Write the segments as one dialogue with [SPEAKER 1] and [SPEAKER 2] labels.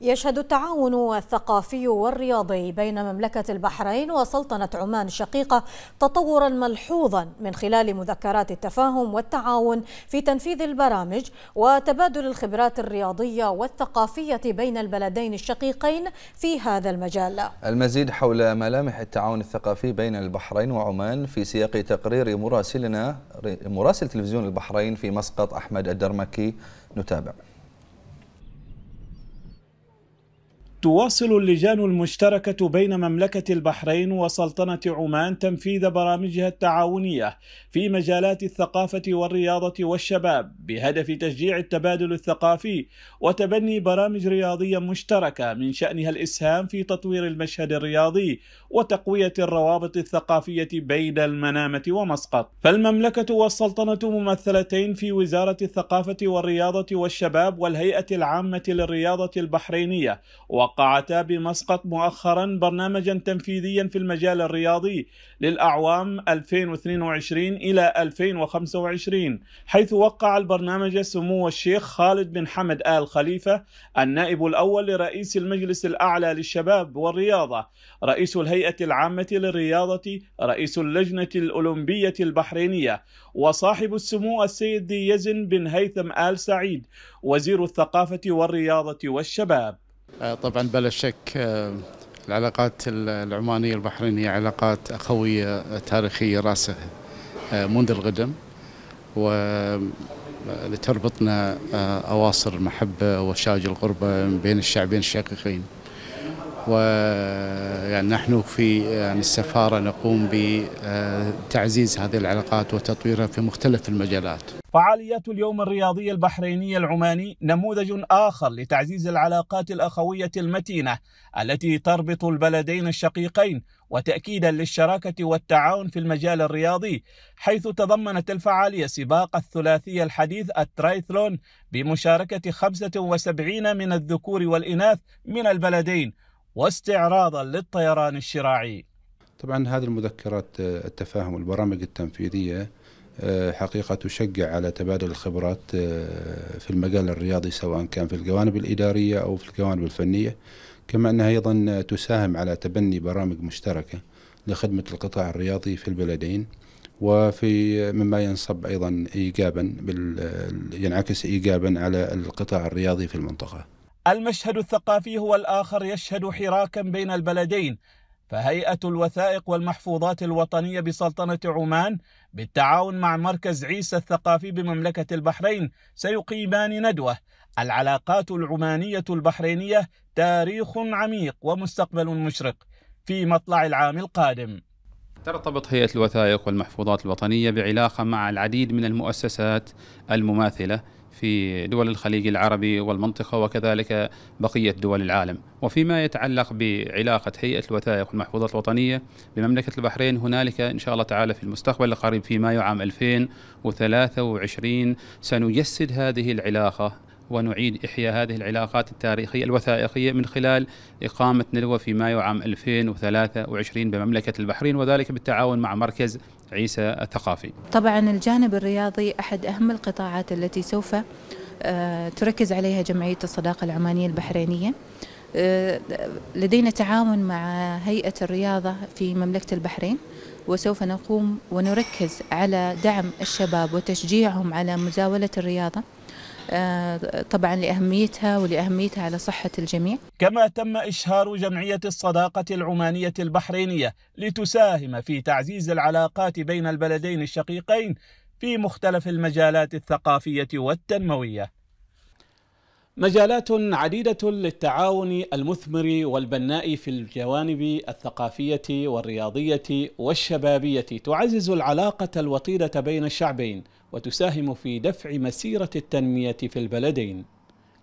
[SPEAKER 1] يشهد التعاون الثقافي والرياضي بين مملكة البحرين وسلطنة عمان الشقيقة تطورا ملحوظا من خلال مذكرات التفاهم والتعاون في تنفيذ البرامج وتبادل الخبرات الرياضية والثقافية بين البلدين الشقيقين في هذا المجال
[SPEAKER 2] المزيد حول ملامح التعاون الثقافي بين البحرين وعمان في سياق تقرير مراسلنا مراسل تلفزيون البحرين في مسقط أحمد الدرمكي نتابع
[SPEAKER 3] تواصل اللجان المشتركة بين مملكة البحرين وسلطنة عمان تنفيذ برامجها التعاونية في مجالات الثقافة والرياضة والشباب بهدف تشجيع التبادل الثقافي وتبني برامج رياضية مشتركة من شأنها الإسهام في تطوير المشهد الرياضي وتقوية الروابط الثقافية بين المنامة ومسقط. فالمملكة والسلطنة ممثلتين في وزارة الثقافة والرياضة والشباب والهيئة العامة للرياضة البحرينية وقعتا بمسقط مؤخرا برنامجا تنفيذيا في المجال الرياضي للأعوام 2022 إلى 2025 حيث وقع البرنامج سمو الشيخ خالد بن حمد آل خليفة النائب الأول لرئيس المجلس الأعلى للشباب والرياضة رئيس الهيئة العامة للرياضة رئيس اللجنة الأولمبية البحرينية وصاحب السمو السيد يزن بن هيثم آل سعيد وزير الثقافة والرياضة والشباب آه،
[SPEAKER 1] طبعا بلا شك آه، العلاقات العمانية البحرينية علاقات أخوية آه، تاريخية راسخة منذ القدم ولتربطنا أواصر المحبة وشاج القربة بين الشعبين الشقيقين ويعني نحن في يعني السفارة نقوم بتعزيز هذه العلاقات وتطويرها في مختلف المجالات
[SPEAKER 3] فعاليات اليوم الرياضي البحريني العماني نموذج آخر لتعزيز العلاقات الأخوية المتينة التي تربط البلدين الشقيقين وتأكيدا للشراكة والتعاون في المجال الرياضي حيث تضمنت الفعالية سباق الثلاثي الحديث الترايثلون بمشاركة 75 من الذكور والإناث من البلدين واستعراضا للطيران الشراعي
[SPEAKER 2] طبعا هذه المذكرات آه، التفاهم والبرامج التنفيذية آه، حقيقة تشجع على تبادل الخبرات آه، في المجال الرياضي سواء كان في الجوانب الإدارية أو في الجوانب الفنية كما أنها أيضا تساهم على تبني برامج مشتركة لخدمة القطاع الرياضي في البلدين وفي مما ينصب أيضا إيجابا ينعكس إيجابا على القطاع الرياضي في المنطقة
[SPEAKER 3] المشهد الثقافي هو الآخر يشهد حراكا بين البلدين فهيئة الوثائق والمحفوظات الوطنية بسلطنة عمان بالتعاون مع مركز عيسى الثقافي بمملكة البحرين سيقيمان ندوة العلاقات العمانية البحرينية تاريخ عميق ومستقبل مشرق في مطلع العام القادم
[SPEAKER 1] ترتبط هيئة الوثائق والمحفوظات الوطنية بعلاقة مع العديد من المؤسسات المماثلة في دول الخليج العربي والمنطقة وكذلك بقية دول العالم وفيما يتعلق بعلاقة هيئة الوثائق والمحفوظات الوطنية بمملكة البحرين هنالك إن شاء الله تعالى في المستقبل القريب في مايو عام 2023 سنجسد هذه العلاقة ونعيد إحياء هذه العلاقات التاريخية الوثائقية من خلال إقامة ندوة في مايو عام 2023 بمملكة البحرين وذلك بالتعاون مع مركز عيسى الثقافي طبعا الجانب الرياضي أحد أهم القطاعات التي سوف آه، تركز عليها جمعية الصداقة العمانية البحرينية آه، لدينا تعاون مع هيئة الرياضة في مملكة البحرين وسوف نقوم ونركز على دعم الشباب وتشجيعهم على مزاولة الرياضة آه، طبعا لأهميتها ولأهميتها على صحة الجميع
[SPEAKER 3] كما تم إشهار جمعية الصداقة العمانية البحرينية لتساهم في تعزيز العلاقات بين البلدين الشقيقين في مختلف المجالات الثقافية والتنموية مجالات عديدة للتعاون المثمر والبناء في الجوانب الثقافية والرياضية والشبابية تعزز العلاقة الوطيدة بين الشعبين وتساهم في دفع مسيرة التنمية في البلدين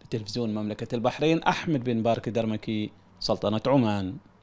[SPEAKER 3] لتلفزيون مملكة البحرين أحمد بن بارك درمكي سلطنة عمان